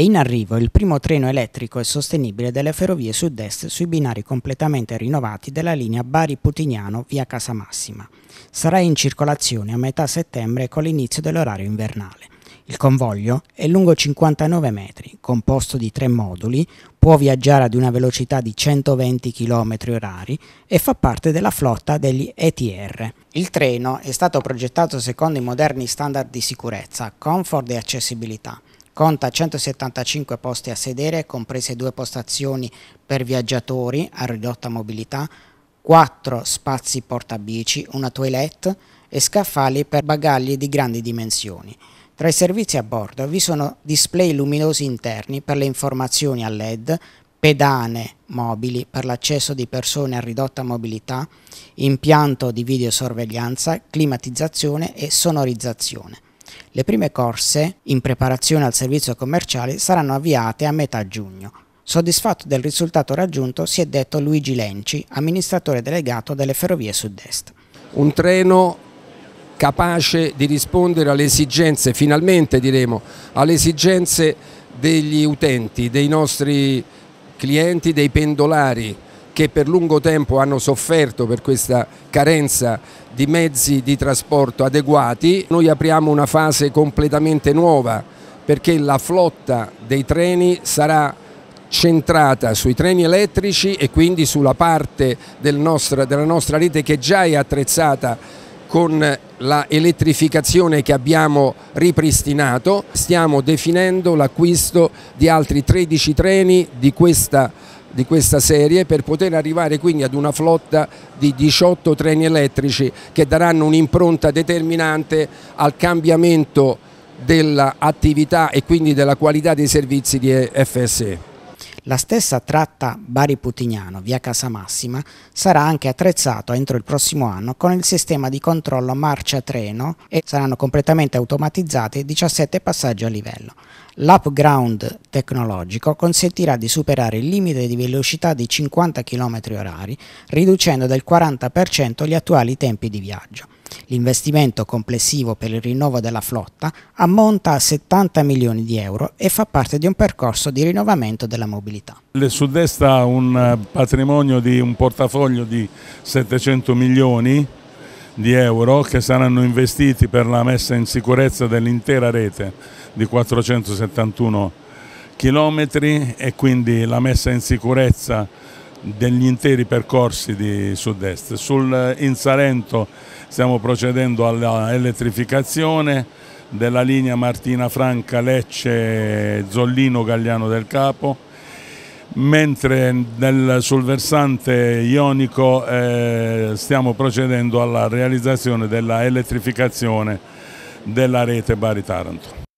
È in arrivo il primo treno elettrico e sostenibile delle ferrovie sud-est sui binari completamente rinnovati della linea Bari-Putignano via Casamassima. Sarà in circolazione a metà settembre con l'inizio dell'orario invernale. Il convoglio è lungo 59 metri, composto di tre moduli, può viaggiare ad una velocità di 120 km h e fa parte della flotta degli ETR. Il treno è stato progettato secondo i moderni standard di sicurezza, comfort e accessibilità Conta 175 posti a sedere, comprese due postazioni per viaggiatori a ridotta mobilità, 4 spazi portabici, una toilette e scaffali per bagagli di grandi dimensioni. Tra i servizi a bordo vi sono display luminosi interni per le informazioni a LED, pedane mobili per l'accesso di persone a ridotta mobilità, impianto di videosorveglianza, climatizzazione e sonorizzazione. Le prime corse, in preparazione al servizio commerciale, saranno avviate a metà giugno. Soddisfatto del risultato raggiunto si è detto Luigi Lenci, amministratore delegato delle Ferrovie Sud-Est. Un treno capace di rispondere alle esigenze, finalmente diremo, alle esigenze degli utenti, dei nostri clienti, dei pendolari, che per lungo tempo hanno sofferto per questa carenza di mezzi di trasporto adeguati. Noi apriamo una fase completamente nuova perché la flotta dei treni sarà centrata sui treni elettrici e quindi sulla parte del nostra, della nostra rete che già è attrezzata con la elettrificazione che abbiamo ripristinato stiamo definendo l'acquisto di altri 13 treni di questa di questa serie per poter arrivare quindi ad una flotta di 18 treni elettrici che daranno un'impronta determinante al cambiamento dell'attività e quindi della qualità dei servizi di FSE. La stessa tratta Bari-Putignano, via Casamassima, sarà anche attrezzato entro il prossimo anno con il sistema di controllo marcia-treno e saranno completamente automatizzati 17 passaggi a livello. L'upground tecnologico consentirà di superare il limite di velocità di 50 km h riducendo del 40% gli attuali tempi di viaggio. L'investimento complessivo per il rinnovo della flotta ammonta a 70 milioni di euro e fa parte di un percorso di rinnovamento della mobilità. Il Sud-Est ha un patrimonio di un portafoglio di 700 milioni di euro che saranno investiti per la messa in sicurezza dell'intera rete di 471 chilometri e quindi la messa in sicurezza degli interi percorsi di sud-est. Sul, in Salento stiamo procedendo alla elettrificazione della linea Martina Franca Lecce Zollino Gagliano del Capo, mentre nel, sul versante ionico eh, stiamo procedendo alla realizzazione della elettrificazione della rete Bari Taranto.